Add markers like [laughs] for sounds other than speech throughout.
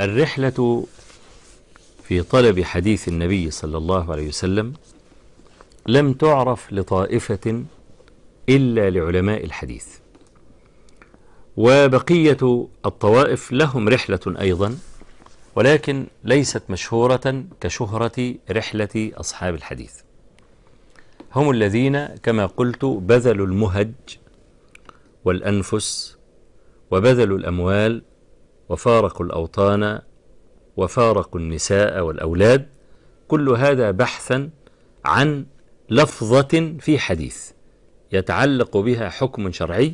الرحلة في طلب حديث النبي صلى الله عليه وسلم لم تعرف لطائفة إلا لعلماء الحديث وبقية الطوائف لهم رحلة أيضا ولكن ليست مشهورة كشهرة رحلة أصحاب الحديث هم الذين كما قلت بذلوا المهج والأنفس وبذلوا الأموال وفارقوا الأوطان وفارقوا النساء والأولاد كل هذا بحثا عن لفظة في حديث يتعلق بها حكم شرعي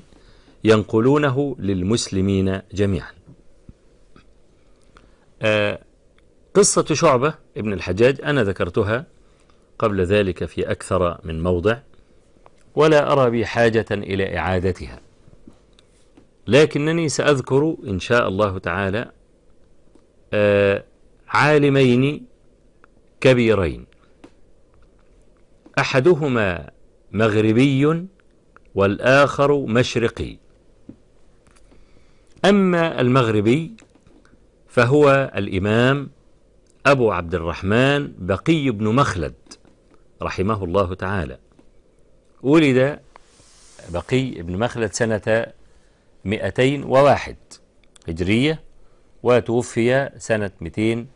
ينقلونه للمسلمين جميعا آه، قصة شعبة ابن الحجاج أنا ذكرتها قبل ذلك في أكثر من موضع ولا أرى بحاجة إلى إعادتها لكنني سأذكر إن شاء الله تعالى آه، عالمين كبيرين أحدهما مغربي والآخر مشرقي أما المغربي فهو الإمام أبو عبد الرحمن بقي بن مخلد رحمه الله تعالى ولد بقي بن مخلد سنة 201 هجرية وتوفي سنة 200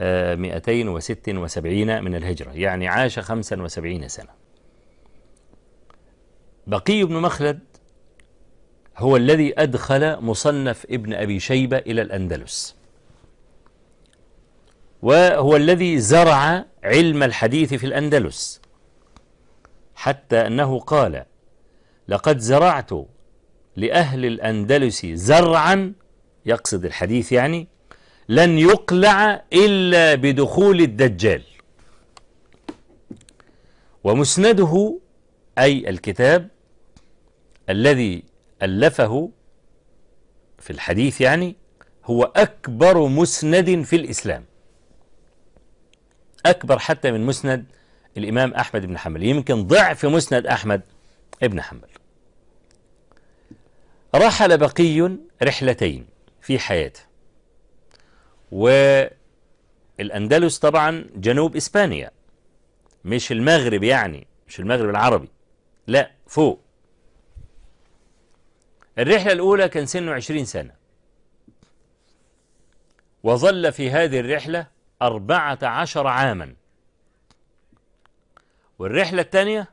276 آه، من الهجرة يعني عاش 75 سنة بقي بن مخلد هو الذي أدخل مصنف ابن أبي شيبة إلى الأندلس وهو الذي زرع علم الحديث في الأندلس حتى أنه قال لقد زرعت لأهل الأندلس زرعا يقصد الحديث يعني لن يقلع إلا بدخول الدجال ومسنده أي الكتاب الذي ألفه في الحديث يعني هو أكبر مسند في الإسلام أكبر حتى من مسند الإمام أحمد بن حنبل يمكن ضعف مسند أحمد بن حنبل رحل بقي رحلتين في حياته والأندلس طبعا جنوب إسبانيا مش المغرب يعني مش المغرب العربي لا فوق الرحلة الأولى كان سنه عشرين سنة وظل في هذه الرحلة أربعة عشر عاما والرحلة الثانية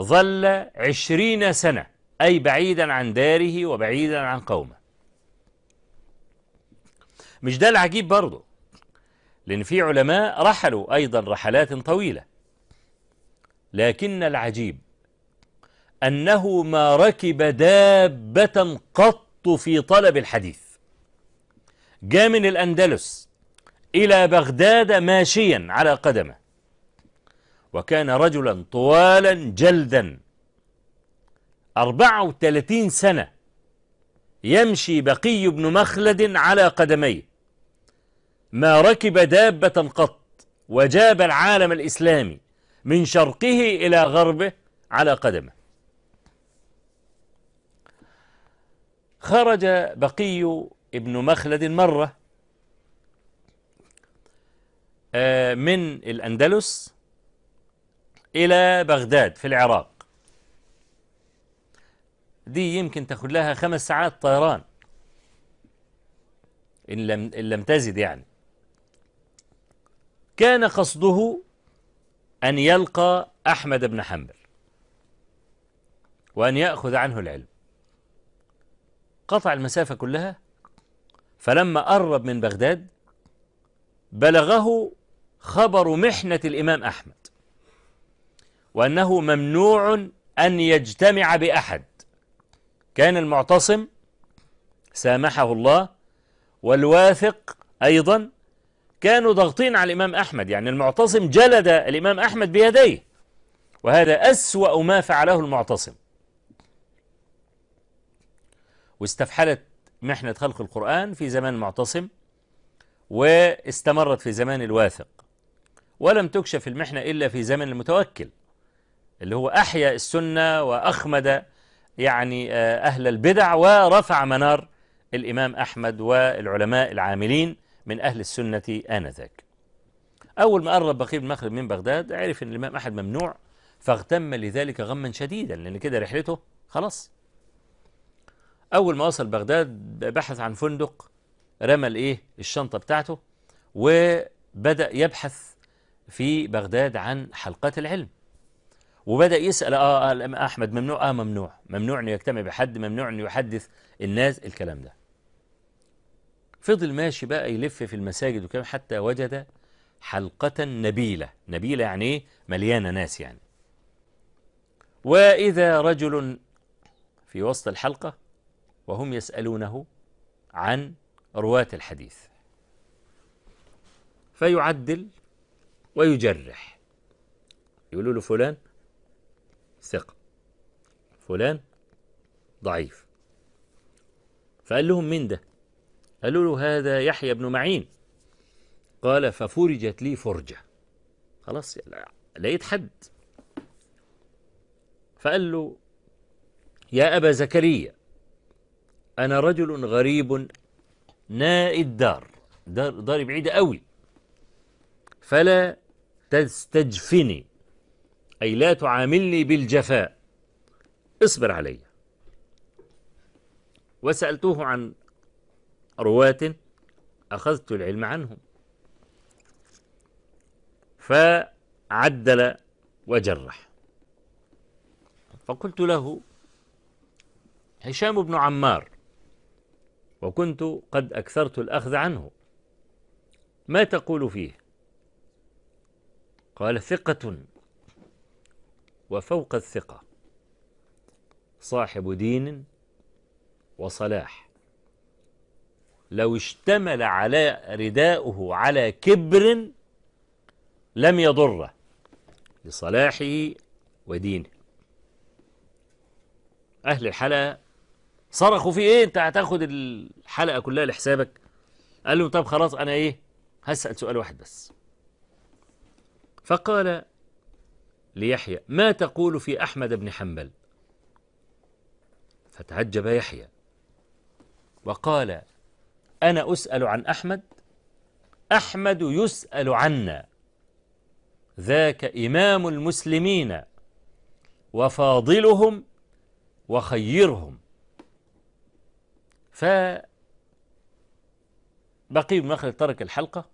ظل عشرين سنة أي بعيدا عن داره وبعيدا عن قومه مش ده العجيب برضه لأن في علماء رحلوا أيضا رحلات طويلة لكن العجيب أنه ما ركب دابة قط في طلب الحديث جاء من الأندلس إلى بغداد ماشيا على قدمه وكان رجلا طوالا جلدا 34 سنة يمشي بقي بن مخلد على قدميه ما ركب دابة قط وجاب العالم الإسلامي من شرقه إلى غربه على قدمه خرج بقي ابن مخلد مرة آه، من الأندلس إلى بغداد في العراق دي يمكن تاخد لها خمس ساعات طيران إن لم, إن لم تزد يعني كان قصده أن يلقى أحمد بن حنبل وأن يأخذ عنه العلم قطع المسافة كلها فلما قرب من بغداد بلغه خبر محنة الإمام أحمد وأنه ممنوع أن يجتمع بأحد كان المعتصم سامحه الله والواثق أيضا كانوا ضاغطين على الإمام أحمد يعني المعتصم جلد الإمام أحمد بيديه وهذا أسوأ ما فعله المعتصم واستفحلت محنة خلق القرآن في زمان المعتصم واستمرت في زمان الواثق ولم تكشف المحنة إلا في زمن المتوكل اللي هو أحيا السنة وأخمد يعني آه، أهل البدع ورفع منار الإمام أحمد والعلماء العاملين من أهل السنة آنذاك أول ما قرب بخير المخرب من بغداد عرف أن الإمام أحمد ممنوع فاغتم لذلك غما شديدا لأن كده رحلته خلاص أول ما وصل بغداد بحث عن فندق رمى الإيه الشنطة بتاعته وبدأ يبحث في بغداد عن حلقات العلم وبدأ يسأل آه, آه، أحمد ممنوع آه ممنوع ممنوع أنه يجتمع بحد ممنوع أنه يحدث الناس الكلام ده فضل ماشي بقى يلف في المساجد وكان حتى وجد حلقة نبيلة نبيلة يعني ايه مليانة ناس يعني وإذا رجل في وسط الحلقة وهم يسألونه عن رواة الحديث فيعدل ويجرح يقولوا له فلان ثقة فلان ضعيف فقال لهم مين ده قالوا له هذا يحيى بن معين قال ففرجت لي فرجة خلاص لقيت حد فقال له يا أبا زكريا أنا رجل غريب نائي الدار دار داري بعيدة قوي فلا تستجفني أي لا تعاملني بالجفاء اصبر علي وسألته عن رواة أخذت العلم عنهم فعدل وجرح فقلت له هشام بن عمار وكنت قد أكثرت الأخذ عنه ما تقول فيه قال ثقة وفوق الثقة صاحب دين وصلاح لو اشتمل على رداؤه على كبر لم يضره لصلاحه ودينه أهل الحلقة صرخوا في إيه أنت هتاخد الحلقة كلها لحسابك قال له طب خلاص أنا إيه هسأل سؤال واحد بس فقال ليحيى ما تقول في أحمد بن حنبل فتعجب يحيى وقال أنا أسأل عن أحمد أحمد يسأل عنا ذاك إمام المسلمين وفاضلهم وخيرهم فبقي بن مخلد ترك الحلقة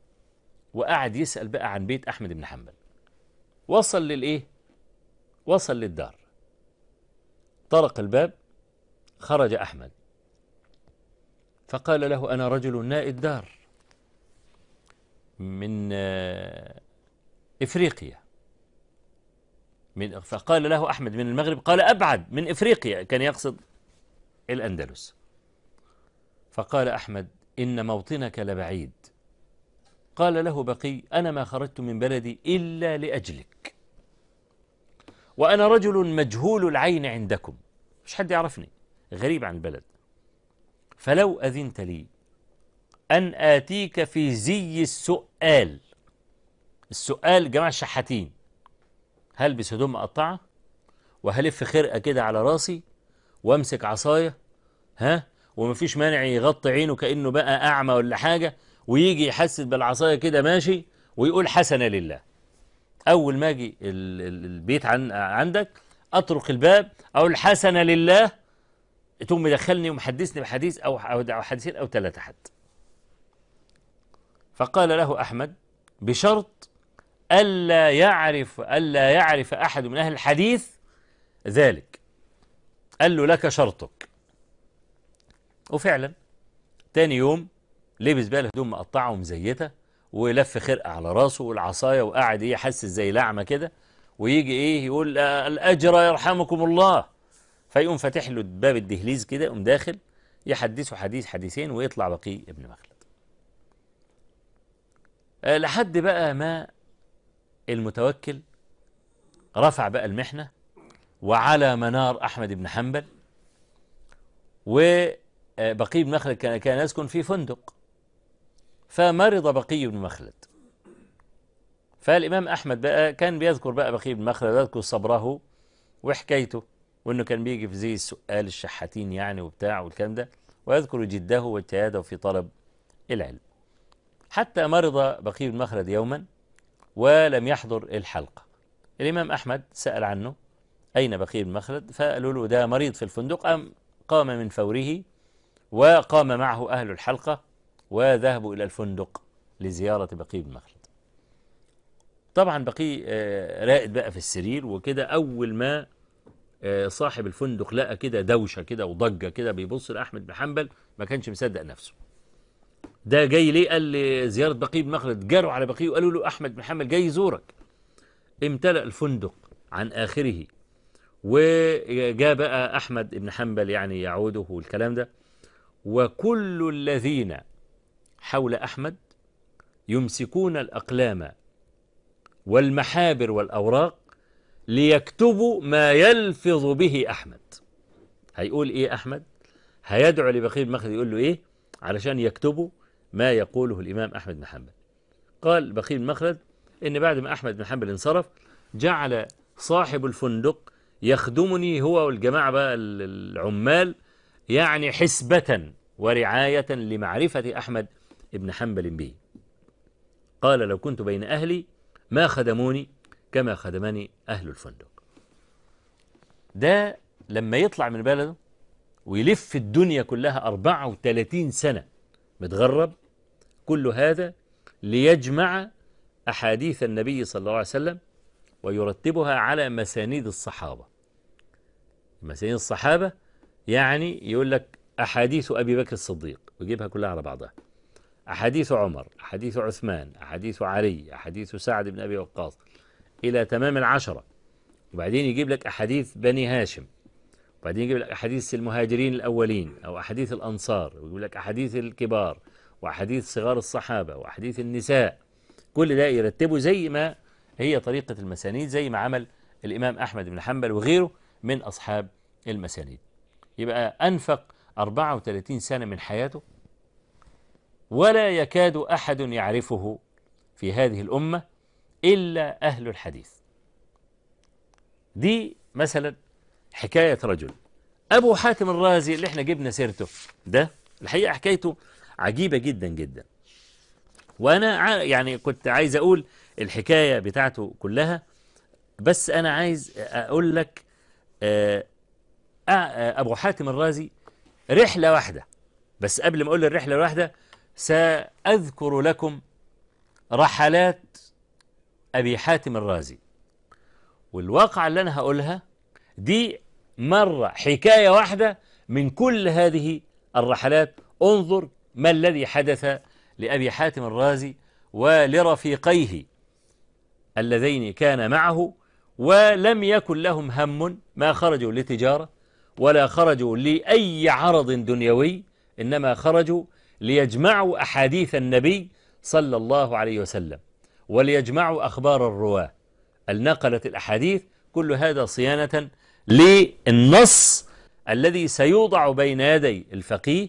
وقعد يسأل بقى عن بيت أحمد بن حنبل وصل للإيه وصل للدار طرق الباب خرج أحمد فقال له أنا رجل نائي الدار من آه، إفريقيا من فقال له أحمد من المغرب قال أبعد من إفريقيا كان يقصد الأندلس فقال أحمد إن موطنك لبعيد قال له بقي أنا ما خرجت من بلدي إلا لأجلك وأنا رجل مجهول العين عندكم مش حد يعرفني غريب عن البلد فلو أذنت لي أن آتيك في زي السؤال السؤال جماعة شحاتين هلبس هدوم مقطعة وهلف خرقة كده على راسي وامسك عصاية ها ومفيش مانع يغطي عينه كأنه بقى أعمى ولا حاجة ويجي يحسد بالعصاية كده ماشي ويقول حسنة لله أول ما أجي البيت عن عندك أطرق الباب أقول الحسنه لله تقوم مدخلني ومحدثني بحديث أو أو حديثين أو ثلاثة حد فقال له أحمد بشرط ألا يعرف ألا يعرف أحد من أهل الحديث ذلك قال له لك شرطك وفعلا تاني يوم لبس بقى الهدوم مقطعه ومزيته ولف خرقة على راسه والعصاية وقعد ايه حاسس زي لعمة كده ويجي ايه يقول الأجر يرحمكم الله فيقوم فاتح له باب الدهليز كده يقوم داخل يحدثه حديث حديثين ويطلع بقي ابن مخلد آه، لحد بقى ما المتوكل رفع بقى المحنة وعلى منار أحمد بن حنبل وبقي ابن مخلد كان, كان يسكن في فندق فمرض بقي بن مخلد فالإمام أحمد بقى كان بيذكر بقى بقي بن مخلد يذكر صبره وحكايته وإنه كان بيجي في زي السؤال الشحاتين يعني وبتاع والكلام ده ويذكر جده واجتهاده في طلب العلم حتى مرض بقي بن مخلد يوما ولم يحضر الحلقة الإمام أحمد سأل عنه أين بقي بن مخلد فقالوا له ده مريض في الفندق أم قام من فوره وقام معه أهل الحلقة وذهبوا إلى الفندق لزيارة بقي بن مخلد طبعا بقي آه، رائد بقى في السرير وكده أول ما آه، صاحب الفندق لقى كده دوشة كده وضجة كده بيبص لأحمد بن حنبل ما كانش مصدق نفسه ده جاي ليه قال لي زيارة بقي بن مخلد جاروا على بقي وقالوا له أحمد بن حنبل جاي يزورك امتلأ الفندق عن آخره وجاء بقى أحمد بن حنبل يعني يعوده والكلام ده وكل الذين حول أحمد يمسكون الأقلام والمحابر والأوراق ليكتبوا ما يلفظ به أحمد هيقول إيه أحمد هيدعو لبقيه المخد يقول له إيه علشان يكتبوا ما يقوله الإمام أحمد بن حنبل قال بخيل المخلد إن بعد ما أحمد بن حنبل انصرف جعل صاحب الفندق يخدمني هو والجماعة بقى العمال يعني حسبة ورعاية لمعرفة أحمد ابن حنبل به قال لو كنت بين أهلي ما خدموني كما خدمني أهل الفندق ده لما يطلع من بلده ويلف الدنيا كلها 34 سنة متغرب كل هذا ليجمع أحاديث النبي صلى الله عليه وسلم ويرتبها على مسانيد الصحابة مسانيد الصحابة يعني يقول لك أحاديث أبي بكر الصديق ويجيبها كلها على بعضها أحاديث عمر أحاديث عثمان أحاديث علي أحاديث سعد بن أبي وقاص إلى تمام العشرة وبعدين يجيب لك أحاديث بني هاشم وبعدين يجيب لك أحاديث المهاجرين الأولين أو أحاديث الأنصار ويجيب لك أحاديث الكبار وأحاديث صغار الصحابة وأحاديث النساء كل ده يرتبه زي ما هي طريقة المسانيد زي ما عمل الإمام أحمد بن حنبل وغيره من أصحاب المسانيد يبقى أنفق 34 سنة من حياته ولا يكاد أحد يعرفه في هذه الأمة إلا أهل الحديث دي مثلا حكاية رجل أبو حاتم الرازي اللي احنا جبنا سيرته ده الحقيقة حكايته عجيبة جدا جدا وأنا يعني كنت عايز أقول الحكاية بتاعته كلها بس أنا عايز أقول لك آه، آه، أبو حاتم الرازي رحلة واحدة بس قبل ما أقول الرحلة الواحدة سأذكر لكم رحلات أبي حاتم الرازي والواقعة اللي أنا هقولها دي مرة حكاية واحدة من كل هذه الرحلات انظر ما الذي حدث لأبي حاتم الرازي ولرفيقيه اللذين كان معه ولم يكن لهم هم ما خرجوا لتجارة ولا خرجوا لأي عرض دنيوي إنما خرجوا ليجمعوا أحاديث النبي صلى الله عليه وسلم وليجمعوا أخبار الرواة النقلة الأحاديث كل هذا صيانة للنص الذي سيوضع بين يدي الفقيه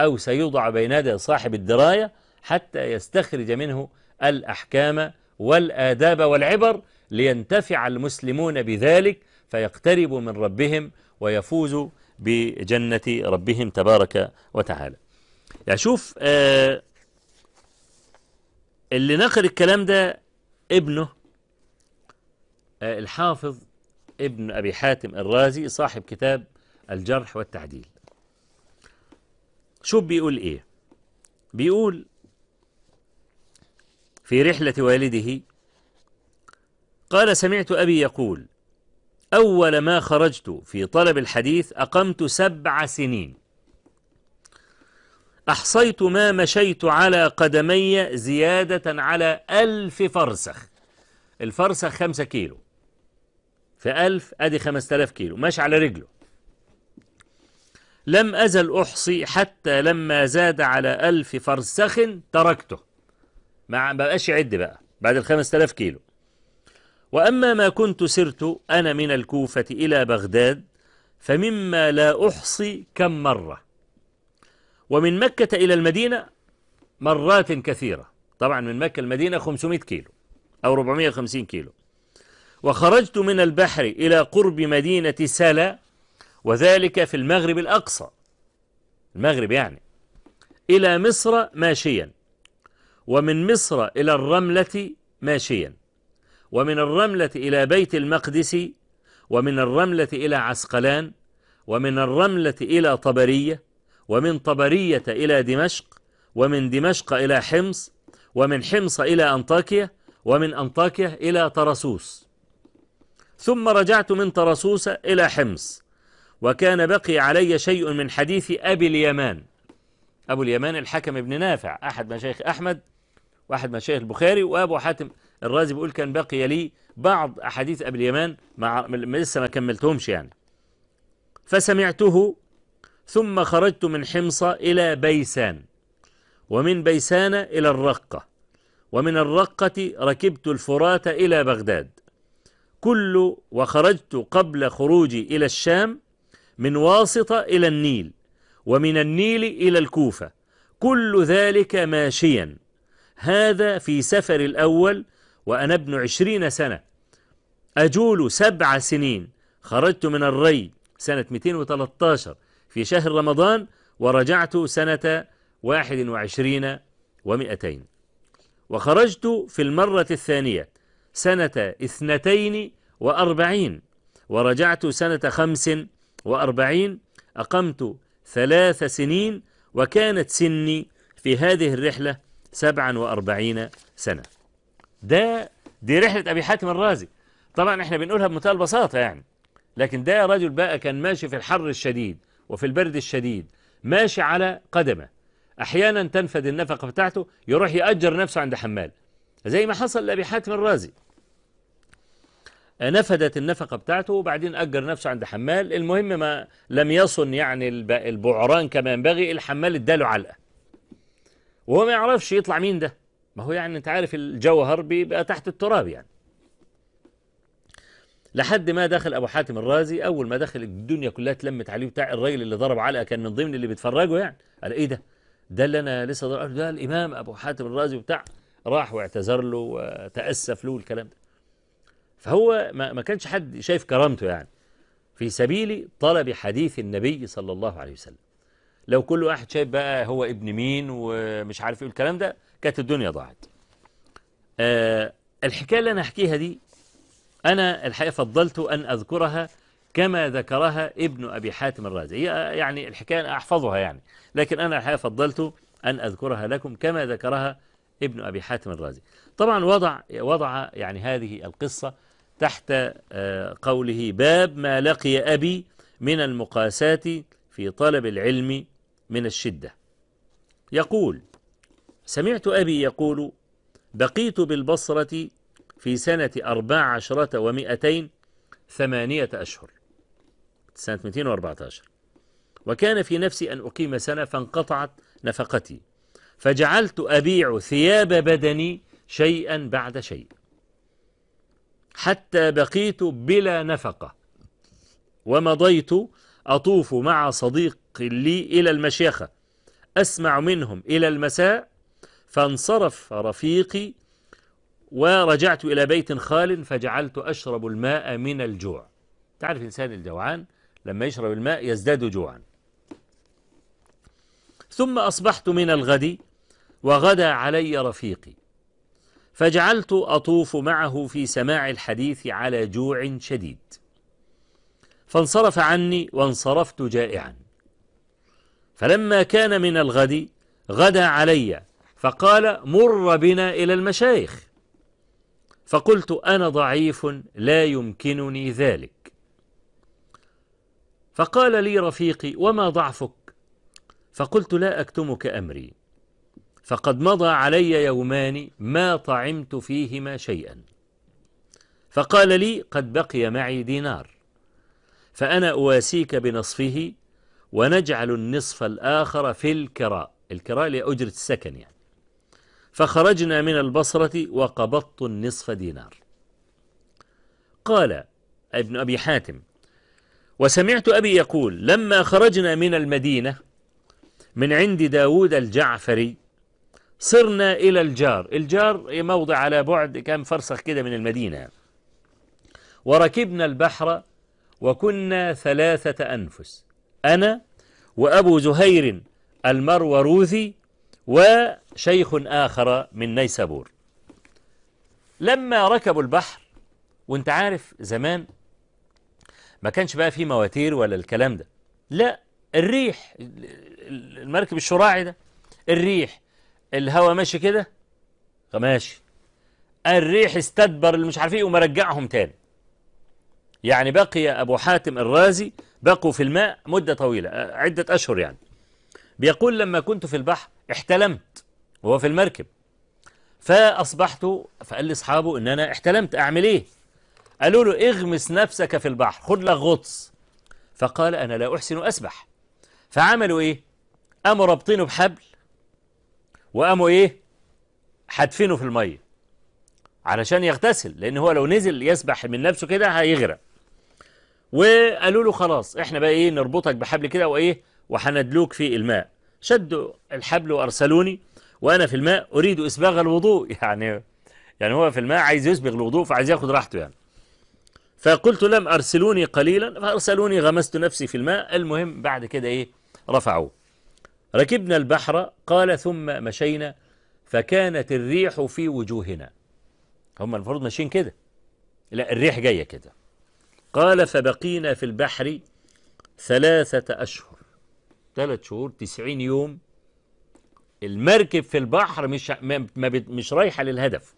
أو سيوضع بين يدي صاحب الدراية حتى يستخرج منه الأحكام والآداب والعبر لينتفع المسلمون بذلك فيقتربوا من ربهم ويفوزوا بجنة ربهم تبارك وتعالى يعني شوف آه اللي نقل الكلام ده ابنه آه الحافظ ابن أبي حاتم الرازي صاحب كتاب الجرح والتعديل شوف بيقول إيه بيقول في رحلة والده قال سمعت أبي يقول أول ما خرجت في طلب الحديث أقمت سبع سنين أحصيت ما مشيت على قدمي زيادة على ألف فرسخ الفرسخ خمسة كيلو في ألف أدي خمسة آلاف كيلو ماشي على رجله لم أزل أحصي حتى لما زاد على ألف فرسخ تركته ما بقاش يعد بقى بعد الخمسة آلاف كيلو وأما ما كنت سرت أنا من الكوفة إلى بغداد فمما لا أحصي كم مرة ومن مكة إلى المدينة مرات كثيرة طبعا من مكة المدينة 500 كيلو أو 450 كيلو وخرجت من البحر إلى قرب مدينة سلا وذلك في المغرب الأقصى المغرب يعني إلى مصر ماشيا ومن مصر إلى الرملة ماشيا ومن الرملة إلى بيت المقدس ومن الرملة إلى عسقلان ومن الرملة إلى طبرية ومن طبرية إلى دمشق ومن دمشق إلى حمص ومن حمص إلى أنطاكية ومن أنطاكية إلى طرسوس ثم رجعت من طرسوس إلى حمص وكان بقي علي شيء من حديث أبي اليمان أبو اليمان الحكم بن نافع أحد مشايخ أحمد وأحد مشايخ البخاري وأبو حاتم الرازي بيقول كان بقي لي بعض أحاديث أبي اليمان مع لسه ما كملتهمش يعني فسمعته ثم خرجت من حمصة إلى بيسان ومن بيسان إلى الرقة ومن الرقة ركبت الفرات إلى بغداد كل وخرجت قبل خروجي إلى الشام من واسطة إلى النيل ومن النيل إلى الكوفة كل ذلك ماشيا هذا في سفر الأول وأنا ابن عشرين سنة أجول سبع سنين خرجت من الري سنة 213 في شهر رمضان ورجعت سنة واحد وعشرين ومئتين وخرجت في المرة الثانية سنة اثنتين وأربعين ورجعت سنة خمس وأربعين أقمت ثلاث سنين وكانت سني في هذه الرحلة سبعا وأربعين سنة ده دي رحلة أبي حاتم الرازي طبعا احنا بنقولها بمنتهى البساطة يعني لكن ده رجل بقى كان ماشي في الحر الشديد وفي البرد الشديد ماشي على قدمه أحيانا تنفد النفقة بتاعته يروح يأجر نفسه عند حمال زي ما حصل لأبي حاتم الرازي نفدت النفقة بتاعته وبعدين أجر نفسه عند حمال المهم ما لم يصن يعني البعران كما ينبغي الحمال اداله علقة وهو ما يعرفش يطلع مين ده ما هو يعني انت عارف الجوهر بيبقى تحت التراب يعني لحد ما دخل أبو حاتم الرازي أول ما دخل الدنيا كلها اتلمت عليه بتاع الراجل اللي ضرب علقة كان من ضمن اللي بيتفرجوا يعني قال إيه ده ده اللي أنا لسه ضرب ده الإمام أبو حاتم الرازي وبتاع راح واعتذر له وتأسف له الكلام ده فهو ما, ما كانش حد شايف كرامته يعني في سبيل طلب حديث النبي صلى الله عليه وسلم لو كل واحد شايف بقى هو ابن مين ومش عارف ايه الكلام ده كانت الدنيا ضاعت آه الحكايه اللي انا هحكيها دي أنا الحقيقة فضلت أن أذكرها كما ذكرها ابن أبي حاتم الرازي يعني الحكاية أنا أحفظها يعني لكن أنا الحقيقة فضلت أن أذكرها لكم كما ذكرها ابن أبي حاتم الرازي طبعا وضع, وضع يعني هذه القصة تحت آه، قوله باب ما لقي أبي من المقاسات في طلب العلم من الشدة يقول سمعت أبي يقول بقيت بالبصرة في سنة أربع عشرة ومئتين ثمانية أشهر سنة 214 وكان في نفسي أن أقيم سنة فانقطعت نفقتي فجعلت أبيع ثياب بدني شيئا بعد شيء حتى بقيت بلا نفقة ومضيت أطوف مع صديق لي إلى المشيخة أسمع منهم إلى المساء فانصرف رفيقي ورجعت إلى بيت خال فجعلت أشرب الماء من الجوع تعرف إنسان الجوعان لما يشرب الماء يزداد جوعا ثم أصبحت من الغد وغدا علي رفيقي فجعلت أطوف معه في سماع الحديث على جوع شديد فانصرف عني وانصرفت جائعا فلما كان من الغد غدا علي فقال مر بنا إلى المشايخ فقلت أنا ضعيف لا يمكنني ذلك فقال لي رفيقي وما ضعفك فقلت لا أكتمك أمري فقد مضى علي يومان ما طعمت فيهما شيئا فقال لي قد بقي معي دينار فأنا أواسيك بنصفه ونجعل النصف الآخر في الكراء الكراء لأجرة السكن يعني فخرجنا من البصرة وقبضت النصف دينار قال ابن أبي حاتم وسمعت أبي يقول لما خرجنا من المدينة من عند داود الجعفري صرنا إلى الجار الجار موضع على بعد كم فرسخ كده من المدينة وركبنا البحر وكنا ثلاثة أنفس أنا وأبو زهير المروروثي و شيخ آخر من نيسابور لما ركبوا البحر وانت عارف زمان ما كانش بقى فيه مواتير ولا الكلام ده لا الريح المركب الشراعي ده الريح الهواء ماشي كده ماشي الريح استدبر اللي مش عارف ايه وما رجعهم تاني يعني بقي ابو حاتم الرازي بقوا في الماء مده طويله عده اشهر يعني بيقول لما كنت في البحر احتلمت وهو في المركب فأصبحت فقال لي أصحابه إن أنا احتلمت أعمل إيه قالوا له اغمس نفسك في البحر خد لك غطس فقال أنا لا أحسن أسبح فعملوا إيه قاموا رابطينه بحبل وقاموا إيه حدفينه في المية علشان يغتسل لأن هو لو نزل يسبح من نفسه كده هيغرق وقالوا له خلاص احنا بقى ايه نربطك بحبل كده وايه وهندلوك في الماء شدوا الحبل وارسلوني وأنا في الماء أريد إسباغ الوضوء [laughs] يعني يعني هو في الماء عايز يسبغ الوضوء فعايز ياخد راحته يعني فقلت لم أرسلوني قليلا فأرسلوني غمست نفسي في الماء المهم بعد كده إيه رفعوه ركبنا البحر قال ثم مشينا فكانت الريح في وجوهنا هم المفروض ماشيين كده لا الريح جاية كده قال فبقينا في البحر ثلاثة أشهر ثلاث شهور تسعين يوم المركب في البحر مش مش رايحه للهدف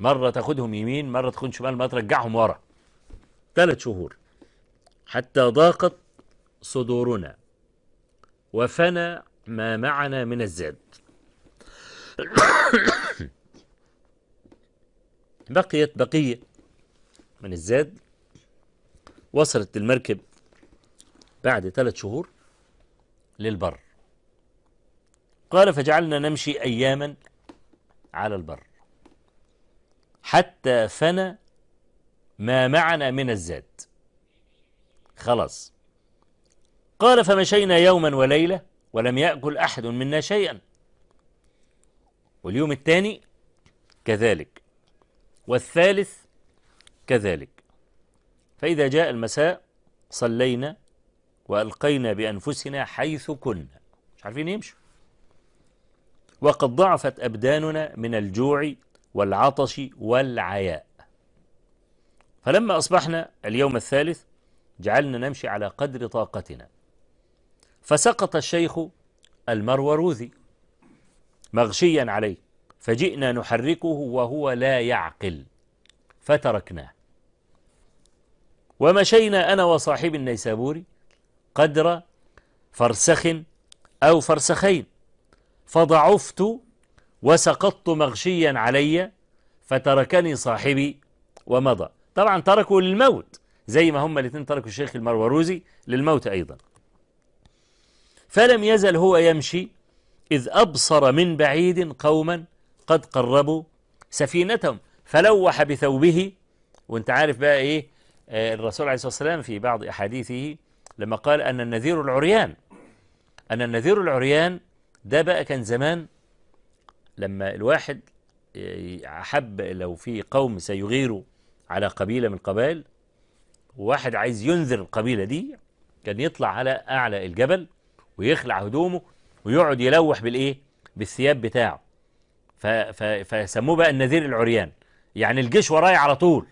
مره تاخدهم يمين مره تاخدهم شمال مره ترجعهم ورا ثلاث شهور حتى ضاقت صدورنا وفنى ما معنا من الزاد [coughs] بقيت بقية من الزاد وصلت المركب بعد ثلاث شهور للبر قال فجعلنا نمشي أياما على البر حتى فنى ما معنا من الزاد خلاص قال فمشينا يوما وليلة ولم يأكل أحد منا شيئا واليوم الثاني كذلك والثالث كذلك فإذا جاء المساء صلينا وألقينا بأنفسنا حيث كنا مش عارفين يمشوا وقد ضعفت أبداننا من الجوع والعطش والعياء فلما أصبحنا اليوم الثالث جعلنا نمشي على قدر طاقتنا فسقط الشيخ المروروذي مغشيا عليه فجئنا نحركه وهو لا يعقل فتركناه ومشينا أنا وصاحب النيسابوري قدر فرسخ أو فرسخين فضعفت وسقطت مغشيا علي فتركني صاحبي ومضى طبعا تركوا للموت زي ما هم الاثنين تركوا الشيخ المروروزي للموت أيضا فلم يزل هو يمشي إذ أبصر من بعيد قوما قد قربوا سفينتهم فلوح بثوبه وانت عارف بقى إيه آه، الرسول عليه الصلاة والسلام في بعض أحاديثه لما قال أن النذير العريان أن النذير العريان ده بقى كان زمان لما الواحد آه، حب لو في قوم سيغيروا على قبيلة من القبائل وواحد عايز ينذر القبيلة دي كان يطلع على أعلى الجبل ويخلع هدومه ويقعد يلوح بالإيه بالثياب بتاعه فسموه بقى النذير العريان يعني الجيش ورايا على طول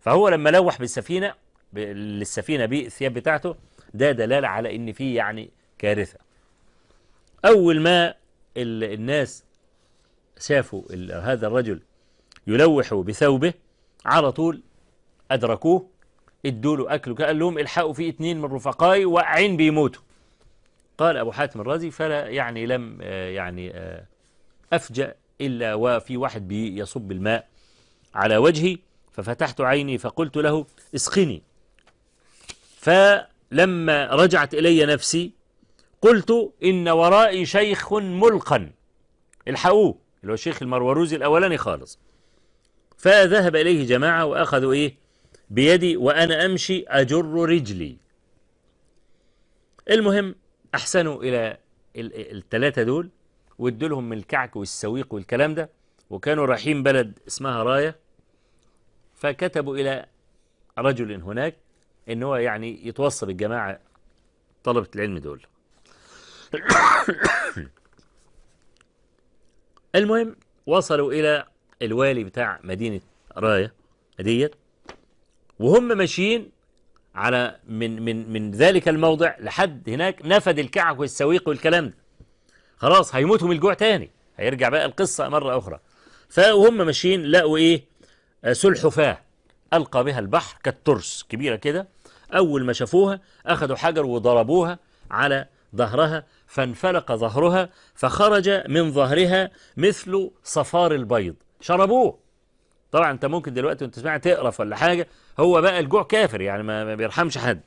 فهو لما لوح بالسفينة للسفينة بالثياب بتاعته ده دلالة على إن في يعني كارثة أول ما الناس شافوا هذا الرجل يلوح بثوبه على طول أدركوه ادوا له أكله قال لهم الحقوا فيه اثنين من رفقائي واقعين بيموتوا قال أبو حاتم الرازي فلا يعني لم يعني أفجأ إلا وفي واحد بيصب الماء على وجهي ففتحت عيني فقلت له اسقني فلما رجعت إلي نفسي قلت إن ورائي شيخ ملقا الحقوه اللي هو الشيخ المروروزي الأولاني خالص فذهب إليه جماعة وأخذوا إيه بيدي وأنا أمشي أجر رجلي المهم أحسنوا إلى الثلاثة دول وادوا لهم من الكعك والسويق والكلام ده وكانوا رايحين بلد اسمها راية فكتبوا إلى رجل هناك إن هو يعني يتوصل الجماعة طلبة العلم دول [coughs] المهم وصلوا الى الوالي بتاع مدينه رايه ديت وهم ماشيين على من من من ذلك الموضع لحد هناك نفد الكعك والسويق والكلام ده خلاص هيموتوا من الجوع تاني هيرجع بقى القصه مره اخرى فهم ماشيين لقوا ايه آه، سلحفاه القى بها البحر كالترس كبيره كده اول ما شافوها اخذوا حجر وضربوها على ظهرها فانفلق ظهرها فخرج من ظهرها مثل صفار البيض شربوه طبعا انت ممكن دلوقتي وانت سمعت تقرف ولا حاجه هو بقى الجوع كافر يعني ما بيرحمش حد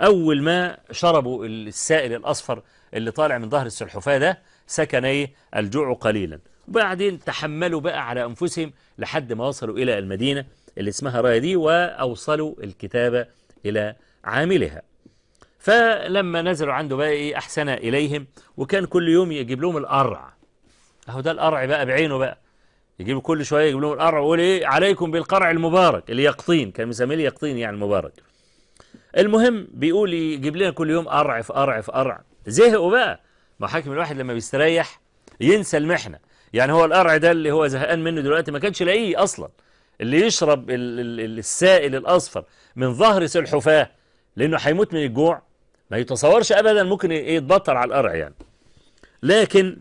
اول ما شربوا السائل الاصفر اللي طالع من ظهر السلحفاه ده سكن ايه الجوع قليلا وبعدين تحملوا بقى على انفسهم لحد ما وصلوا الى المدينه اللي اسمها رايه دي واوصلوا الكتابه الى عاملها فلما نزلوا عنده بقى إيه أحسن إليهم وكان كل يوم يجيب لهم القرع أهو ده القرع بقى بعينه بقى يجيب كل شوية يجيب لهم القرع ويقول إيه عليكم بالقرع المبارك اليقطين كان مسميه اليقطين يعني المبارك المهم بيقول يجيب لنا كل يوم قرع في قرع في قرع زهقوا بقى ما حاكم الواحد لما بيستريح ينسى المحنة يعني هو القرع ده اللي هو زهقان منه دلوقتي ما كانش لاقيه أصلا اللي يشرب السائل الأصفر من ظهر سلحفاه لأنه هيموت من الجوع ما يتصورش أبدا ممكن يتبطر على القرع يعني لكن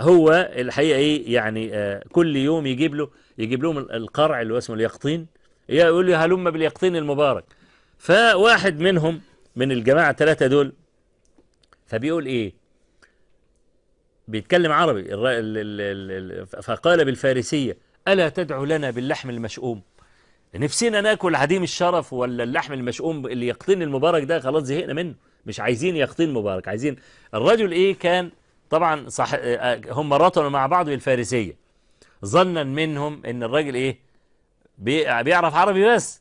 هو الحقيقة إيه يعني آه كل يوم يجيب له يجيب لهم القرع اللي هو اسمه اليقطين يقول لي هلم باليقطين المبارك فواحد منهم من الجماعة الثلاثة دول فبيقول إيه بيتكلم عربي فقال بالفارسية ألا تدعو لنا باللحم المشؤوم نفسينا ناكل عديم الشرف ولا اللحم المشؤوم اللي يقطين المبارك ده خلاص زهقنا منه مش عايزين يقطين مبارك عايزين الرجل إيه كان طبعا صح آه، آه، هم رطلوا مع بعض بالفارسية ظنا منهم إن الرجل إيه بيعرف عربي بس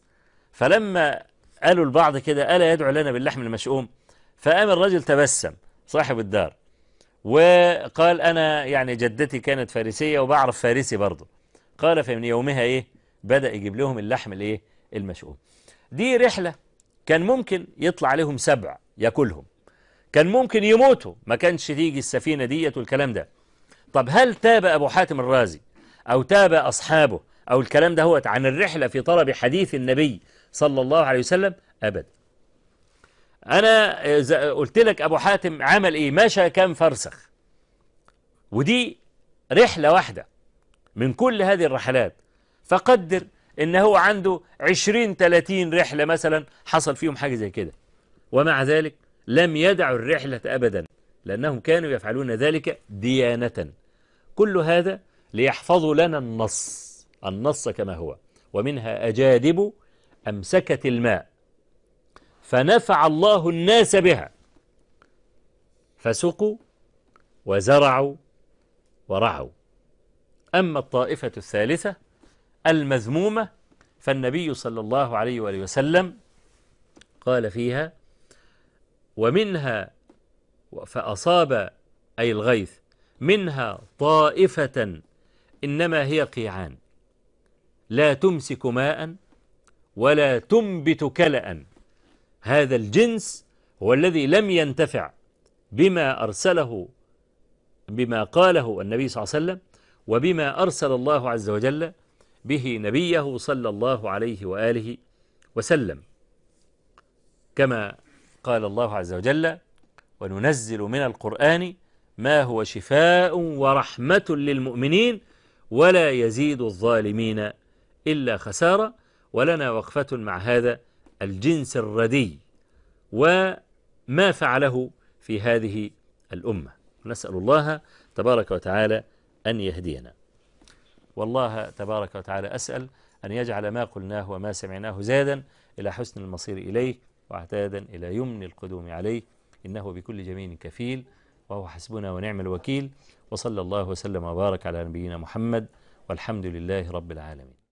فلما قالوا البعض كده ألا يدعو لنا باللحم المشؤوم فقام الرجل تبسم صاحب الدار وقال أنا يعني جدتي كانت فارسية وبعرف فارسي برضه قال فمن يومها إيه بدأ يجيب لهم اللحم الإيه المشؤوم دي رحلة كان ممكن يطلع عليهم سبع ياكلهم كان ممكن يموتوا ما كانش تيجي السفينة ديت والكلام ده طب هل تاب أبو حاتم الرازي أو تاب أصحابه أو الكلام ده هو عن الرحلة في طلب حديث النبي صلى الله عليه وسلم أبدا أنا قلت لك أبو حاتم عمل إيه مشى كام فرسخ ودي رحلة واحدة من كل هذه الرحلات فقدر إن هو عنده 20 30 رحلة مثلا حصل فيهم حاجة زي كده ومع ذلك لم يدعوا الرحلة أبدا لأنهم كانوا يفعلون ذلك ديانة كل هذا ليحفظوا لنا النص النص كما هو ومنها أجادب أمسكت الماء فنفع الله الناس بها فسقوا وزرعوا ورعوا أما الطائفة الثالثة المذمومة فالنبي صلى الله عليه وآله وسلم قال فيها ومنها فأصاب أي الغيث منها طائفة إنما هي قيعان لا تمسك ماء ولا تنبت كلأ هذا الجنس هو الذي لم ينتفع بما أرسله بما قاله النبي صلى الله عليه وسلم وبما أرسل الله عز وجل به نبيه صلى الله عليه وآله وسلم كما قال الله عز وجل وننزل من القرآن ما هو شفاء ورحمة للمؤمنين ولا يزيد الظالمين إلا خسارة ولنا وقفة مع هذا الجنس الردي وما فعله في هذه الأمة نسأل الله تبارك وتعالى أن يهدينا والله تبارك وتعالى أسأل أن يجعل ما قلناه وما سمعناه زادا إلى حسن المصير إليه وعتادا إلى يمن القدوم عليه إنه بكل جميل كفيل وهو حسبنا ونعم الوكيل وصلى الله وسلم وبارك على نبينا محمد والحمد لله رب العالمين